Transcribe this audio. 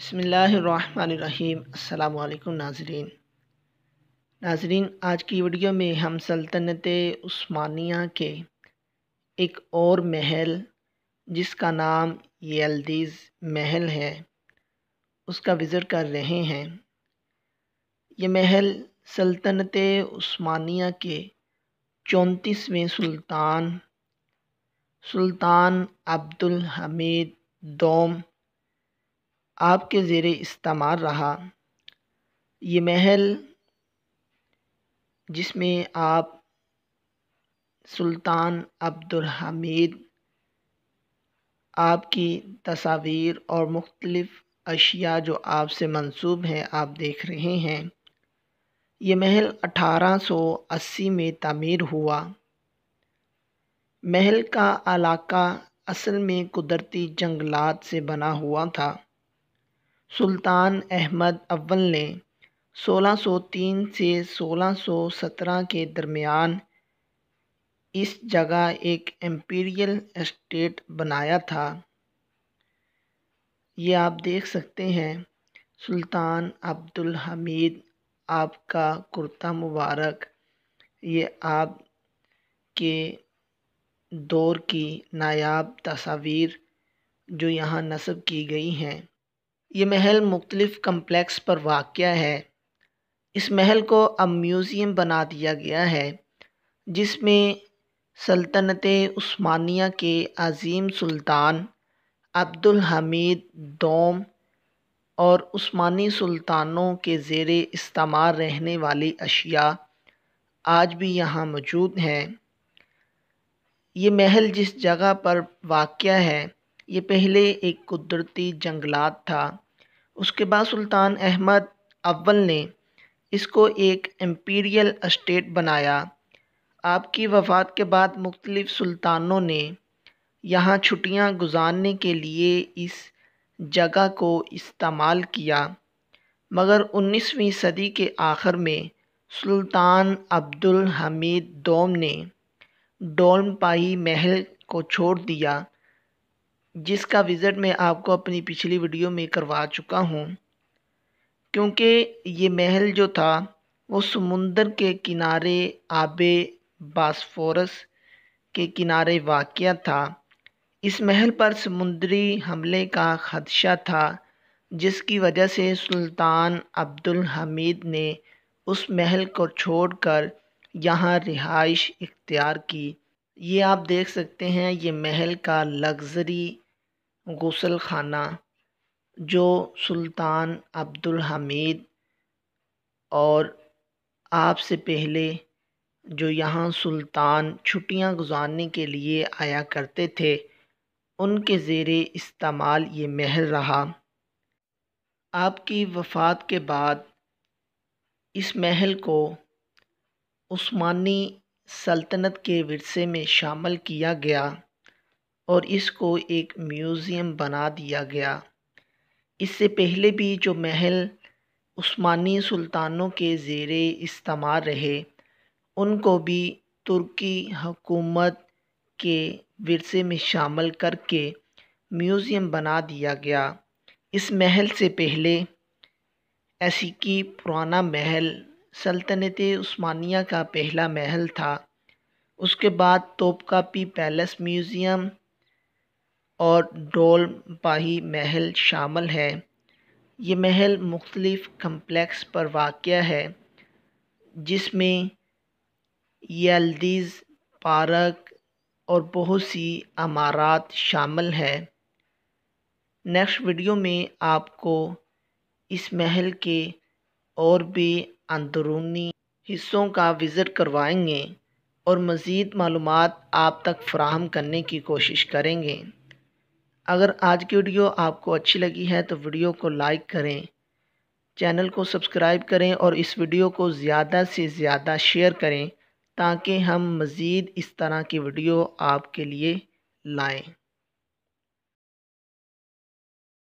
बसमीम् अल्लाम नाजरीन नाजरीन आज की वीडियो में हम सल्तनत उस्मानिया के एक और महल जिसका नाम यल्दीज़ महल है उसका विज़िट कर रहे हैं ये महल सल्तनत उस्मानिया के चौंतीसवें सुल्तान सुल्तान अब्दुल हमीद दोम आपके ज़ेर इस्तेमाल रहा ये महल जिसमें आप सुल्तान अब्दुल हमीद आपकी तस्वीर और मुख्तलफ़ अशिया जो आपसे मंसूब हैं आप देख रहे हैं ये महल 1880 में तमीर हुआ महल का इलाका असल में कुदरती जंगलात से बना हुआ था सुल्तान अहमद अव्वल ने 1603 से 1617 के दरमियान इस जगह एक एम्पीरियल एस्टेट बनाया था ये आप देख सकते हैं सुल्तान अब्दुल हमीद आपका कुर्ता मुबारक ये आप के दौर की नायाब तस्वीर जो यहाँ नस्ब की गई हैं ये महल मुख्तलिफ़ कम्प्लेक्स पर वाक़ है इस महल को अब म्यूज़ियम बना दिया गया है जिसमें सल्तनत उस्मानिया के अज़ीम सुल्तान अब्दुल हमीद दोम और उस्मानी सुल्तानों के ज़ेर इस्तेमाल रहने वाली अशिया आज भी यहाँ मौजूद हैं ये महल जिस जगह पर वाक़ है ये पहले एक कुदरती जंगलात था उसके बाद सुल्तान अहमद अव्वल ने इसको एक एम्पीरियल इस्टेट बनाया आपकी वफ़ात के बाद मुख्तलिफ़ सुल्तानों ने यहाँ छुट्टियाँ गुजारने के लिए इस जगह को इस्तेमाल किया मगर 19वीं सदी के आखिर में सुल्तान अब्दुल हमीद दोम ने डोलमपाई महल को छोड़ दिया जिसका विज़िट मैं आपको अपनी पिछली वीडियो में करवा चुका हूँ क्योंकि ये महल जो था वो समुंदर के किनारे आबे बासफोरस के किनारे वाक़ था इस महल पर समुद्री हमले का खदशा था जिसकी वजह से सुल्तान अब्दुल हमीद ने उस महल को छोड़कर यहाँ रिहाइश इख्तियार की ये आप देख सकते हैं ये महल का लग्ज़री गुसल खाना जो सुल्तान अब्दुल हमीद और आपसे पहले जो यहाँ सुल्तान छुट्टियाँ गुजारने के लिए आया करते थे उनके ज़ेर इस्तेमाल ये महल रहा आपकी वफ़ात के बाद इस महल को उस्मानी सल्तनत के वरसे में शामिल किया गया और इसको एक म्यूज़ियम बना दिया गया इससे पहले भी जो महल उस्मानी सुल्तानों के ज़ेर इस्तेमाल रहे उनको भी तुर्की हुकूमत के वरसे में शामिल करके म्यूज़ियम बना दिया गया इस महल से पहले ऐसी की पुराना महल सल्तनत उस्मानिया का पहला महल था उसके बाद तोपकापी पैलेस म्यूज़ियम और डोल पाही महल शामिल है ये महल मुख्तलिफ़ कम्प्लेक्स पर वाक़ है जिसमें यल्दीज़ पारक और बहुत सी अमारात शामिल है नेक्स्ट वीडियो में आपको इस महल के और भी अंदरूनी हिस्सों का विज़िट करवाएंगे और मज़ीद मालूम आप तक फ़राहम करने की कोशिश करेंगे अगर आज की वीडियो आपको अच्छी लगी है तो वीडियो को लाइक करें चैनल को सब्सक्राइब करें और इस वीडियो को ज़्यादा से ज़्यादा शेयर करें ताकि हम मज़ीद इस तरह की वीडियो आपके लिए लाएं